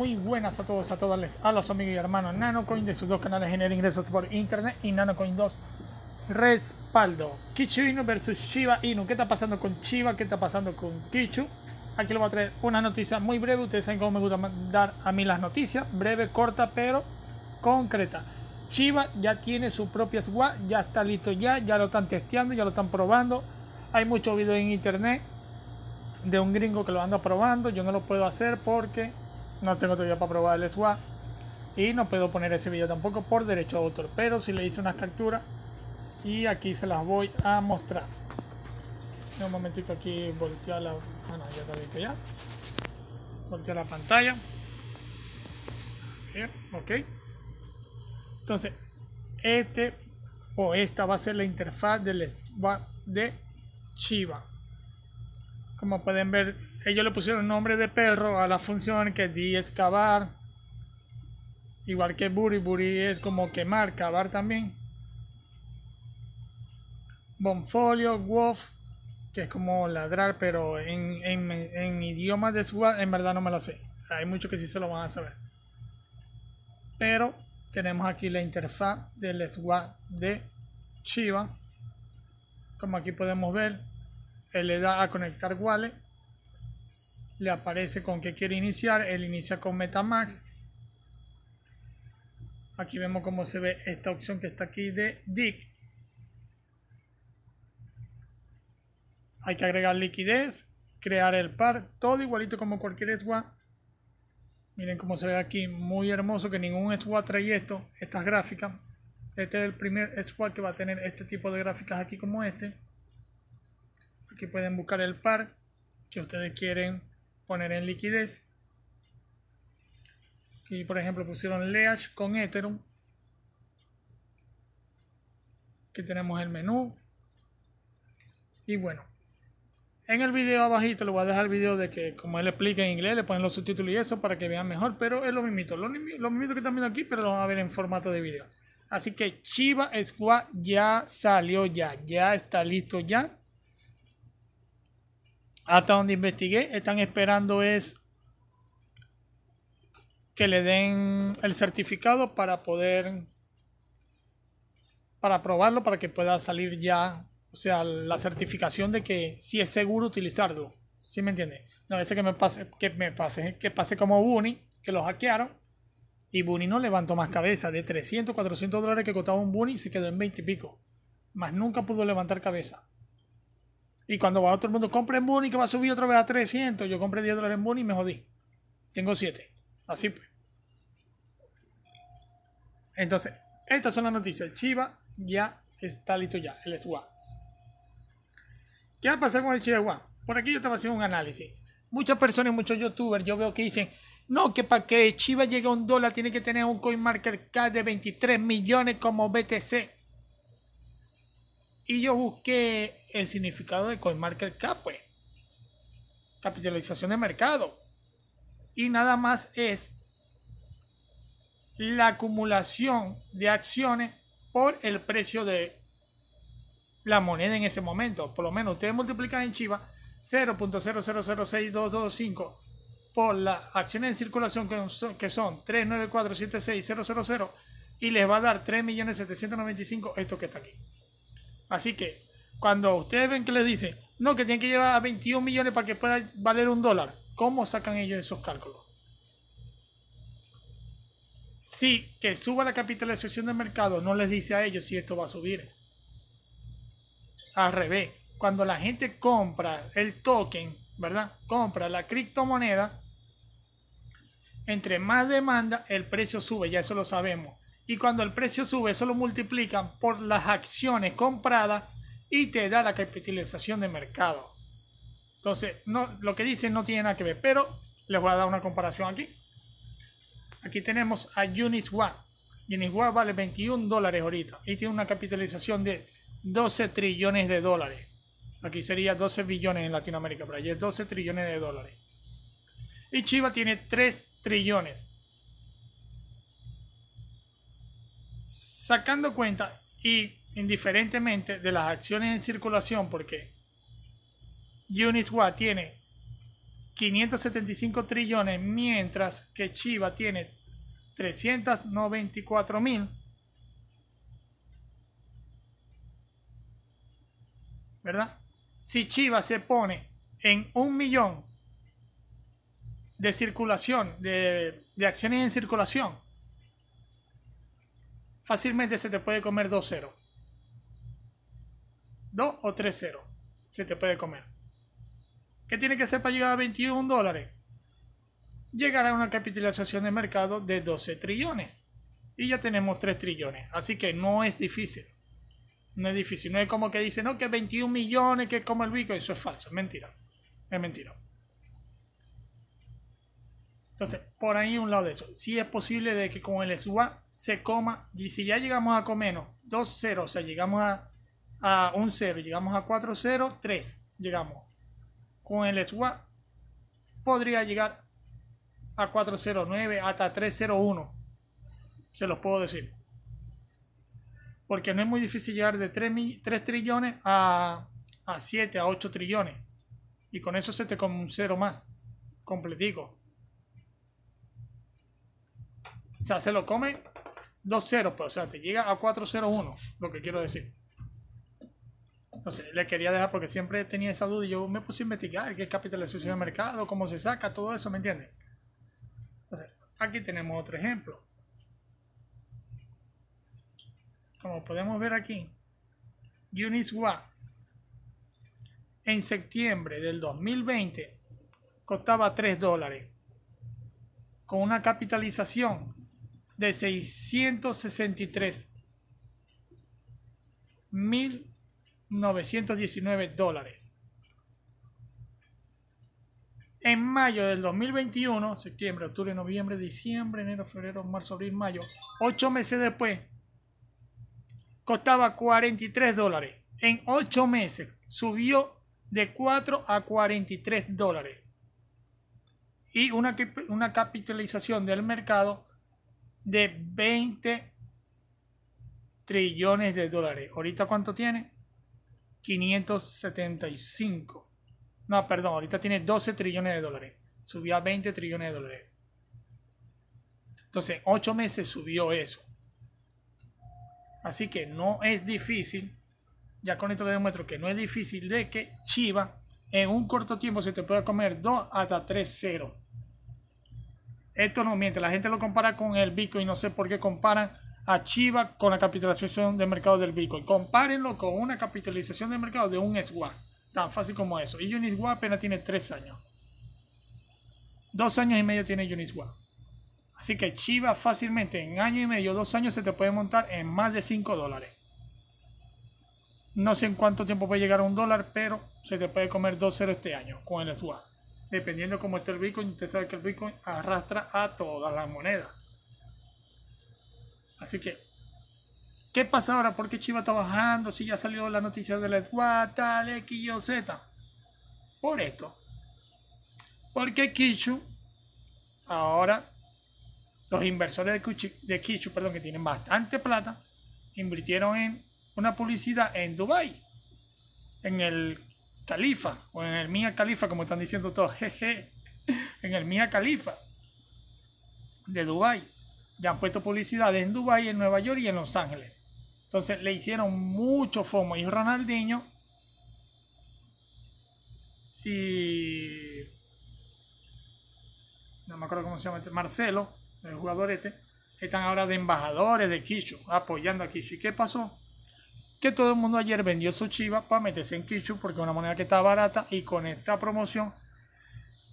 muy buenas a todos, a todas, a los amigos y hermanos Nanocoin de sus dos canales Genera Ingresos por Internet y Nanocoin 2 Respaldo. Kichu Inu versus Shiba Inu. ¿Qué está pasando con Shiba? ¿Qué está pasando con Kichu? Aquí les voy a traer una noticia muy breve. Ustedes saben cómo me gusta dar a mí las noticias. Breve, corta, pero concreta. Shiba ya tiene su propia SWAT, ya está listo ya, ya lo están testeando, ya lo están probando. Hay muchos videos en internet de un gringo que lo anda probando. Yo no lo puedo hacer porque no tengo todavía para probar el SWAT. Y no puedo poner ese video tampoco por derecho a autor. Pero si le hice unas capturas. Y aquí se las voy a mostrar. Un momentito aquí voltea la... Ah, no, ya está ya. la pantalla. Bien, ok. Entonces, este o esta va a ser la interfaz del SWAT de Chiva. Como pueden ver, ellos le pusieron nombre de perro a la función que di es cavar. Igual que buri, buri es como quemar, cavar también. Bonfolio, wolf, que es como ladrar, pero en, idioma de SWAT en verdad no me lo sé. Hay muchos que sí se lo van a saber. Pero tenemos aquí la interfaz del SWAT de Chiva. Como aquí podemos ver, él le da a conectar wallet le aparece con que quiere iniciar, él inicia con Metamax. Aquí vemos cómo se ve esta opción que está aquí de DIC. Hay que agregar liquidez, crear el par, todo igualito como cualquier SWAT Miren cómo se ve aquí, muy hermoso que ningún SWAT trae esto, estas gráficas. Este es el primer SWAT que va a tener este tipo de gráficas aquí como este. Aquí pueden buscar el par que ustedes quieren poner en liquidez. aquí por ejemplo pusieron Leash con Ethereum. Aquí tenemos el menú. Y bueno, en el video abajito le voy a dejar el video de que como él explica en inglés, le ponen los subtítulos y eso para que vean mejor, pero es lo mismo. lo, mismo que están viendo aquí, pero lo van a ver en formato de video. Así que Chiva Squad ya salió ya, ya está listo ya hasta donde investigué, están esperando es que le den el certificado para poder para probarlo para que pueda salir ya o sea la certificación de que si es seguro utilizarlo ¿sí me entiendes? no veces que me pase que me pase que pase como Bunny que lo hackearon y Bunny no levantó más cabeza de 300 400 dólares que costaba un Bunny se quedó en 20 y pico más nunca pudo levantar cabeza y cuando va a otro mundo, compre en Bunny que va a subir otra vez a 300. Yo compré 10 dólares en Bunny y me jodí. Tengo 7. Así pues. Entonces, estas son las noticias. El Chiva ya está listo ya. El SWA. ¿Qué va a pasar con el Chiva? Por aquí yo estaba haciendo un análisis. Muchas personas, muchos youtubers, yo veo que dicen, no, que para que Chiva llegue a un dólar tiene que tener un CoinMarketCap de 23 millones como BTC. Y yo busqué el significado de CoinMarketCap, Cap. Pues. Capitalización de mercado. Y nada más es la acumulación de acciones por el precio de la moneda en ese momento. Por lo menos ustedes multiplican en Chiva 0.0006225 por las acciones en circulación que son 39476000 y les va a dar 3.795.000 esto que está aquí. Así que cuando ustedes ven que les dicen, no, que tienen que llevar a 21 millones para que pueda valer un dólar, ¿cómo sacan ellos esos cálculos? Sí, que suba la capitalización del mercado, no les dice a ellos si esto va a subir. Al revés, cuando la gente compra el token, ¿verdad? Compra la criptomoneda, entre más demanda, el precio sube, ya eso lo sabemos y cuando el precio sube eso multiplican por las acciones compradas y te da la capitalización de mercado. Entonces, no, lo que dicen no tiene nada que ver, pero les voy a dar una comparación aquí. Aquí tenemos a Uniswap. Uniswap vale 21 dólares ahorita y tiene una capitalización de 12 trillones de dólares. Aquí sería 12 billones en Latinoamérica, pero allí es 12 trillones de dólares. Y Chiva tiene 3 trillones. sacando cuenta y indiferentemente de las acciones en circulación, porque Uniswap tiene 575 trillones, mientras que Chiva tiene 394 mil. ¿Verdad? Si Chiva se pone en un millón de circulación, de acciones en circulación, fácilmente se te puede comer 2-0. 2 o 3-0 se te puede comer. ¿Qué tiene que hacer para llegar a 21 dólares? Llegar a una capitalización de mercado de 12 trillones. Y ya tenemos 3 trillones. Así que no es difícil. No es difícil. No es como que dicen, no, que 21 millones, que como el bico, Eso es falso. Es mentira. Es mentira. Entonces, por ahí un lado de eso. Si es posible de que con el SUA se coma, y si ya llegamos a comernos 2 0, o sea, llegamos a, a 1 0, llegamos a 4 0, 3, llegamos. Con el SUA podría llegar a 4-0-9 hasta 3-0-1. Se los puedo decir. Porque no es muy difícil llegar de 3, trillones a, 7, a 8 trillones. Y con eso se te come un 0 más. Completico. O sea, se lo come 2-0, pues, o sea, te llega a 4-0-1, lo que quiero decir. Entonces, le quería dejar porque siempre tenía esa duda y yo me puse a investigar qué es capitalización de mercado, cómo se saca, todo eso, ¿me entiendes? Entonces, aquí tenemos otro ejemplo. Como podemos ver aquí, Uniswap en septiembre del 2020 costaba 3 dólares con una capitalización de 663 mil dólares. En mayo del 2021, septiembre, octubre, noviembre, diciembre, enero, febrero, marzo, abril, mayo, ocho meses después, costaba 43 dólares. En ocho meses subió de 4 a 43 dólares. Y una, una capitalización del mercado de 20 trillones de dólares. ¿Ahorita cuánto tiene? 575. No, perdón, ahorita tiene 12 trillones de dólares. Subió a 20 trillones de dólares. Entonces, 8 meses subió eso. Así que no es difícil. Ya con esto te demuestro que no es difícil de que Chiva en un corto tiempo se te pueda comer 2 hasta 3 ceros. Esto no miente, la gente lo compara con el Bitcoin, no sé por qué comparan a Chiva con la capitalización de mercado del Bitcoin. Compárenlo con una capitalización de mercado de un SWAT, tan fácil como eso. Y Uniswap apenas tiene tres años. Dos años y medio tiene Uniswap. Así que Chiva fácilmente en año y medio, dos años se te puede montar en más de 5 dólares. No sé en cuánto tiempo puede llegar a un dólar, pero se te puede comer 2-0 este año con el SWAT dependiendo cómo esté el Bitcoin, usted sabe que el Bitcoin arrastra a todas las monedas. Así que, ¿qué pasa ahora? ¿Por qué Chiva está bajando? Si ya salió la noticia de la Etwa, de Z. Por esto. Porque Kichu, ahora, los inversores de, de Kichu, perdón, que tienen bastante plata, invirtieron en una publicidad en Dubai en el Califa, o en el Mía Califa, como están diciendo todos, jeje, en el Mía Califa de Dubai. Ya han puesto publicidad en Dubai, en Nueva York y en Los Ángeles. Entonces le hicieron mucho FOMO y Ronaldinho. Y no me acuerdo cómo se llama este, Marcelo, el jugador este, están ahora de embajadores de Quicho, apoyando a Quicho. ¿Y qué pasó? que todo el mundo ayer vendió su chiva para meterse en Kichu porque es una moneda que está barata y con esta promoción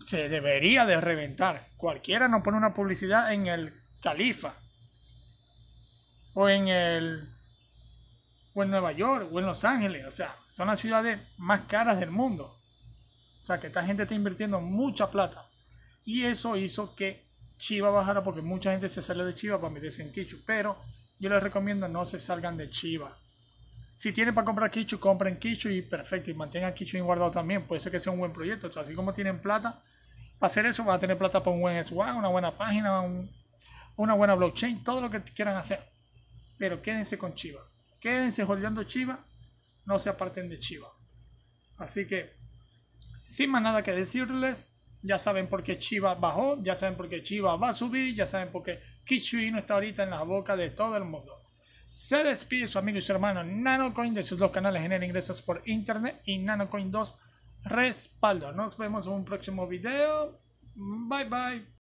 se debería de reventar. Cualquiera no pone una publicidad en el Califa o en el en Nueva York o en Los Ángeles, o sea, son las ciudades más caras del mundo. O sea, que esta gente está invirtiendo mucha plata. Y eso hizo que Chiva bajara porque mucha gente se sale de Chiva para meterse en Kichu, pero yo les recomiendo no se salgan de Chiva si tienen para comprar Kichu, compren Kichu y perfecto. Y mantengan Kichu guardado también. Puede ser que sea un buen proyecto. así como tienen plata, para hacer eso van a tener plata para un buen SWAT, una buena página, una buena blockchain, todo lo que quieran hacer. Pero quédense con Chiva. Quédense holdeando Chiva. No se aparten de Chiva. Así que, sin más nada que decirles, ya saben por qué Chiva bajó, ya saben por qué Chiva va a subir, ya saben por qué y no está ahorita en la boca de todo el mundo. Se despide su amigo y su hermano NanoCoin de sus dos canales Genera Ingresos por Internet y NanoCoin 2 Respaldo. Nos vemos en un próximo video. Bye bye.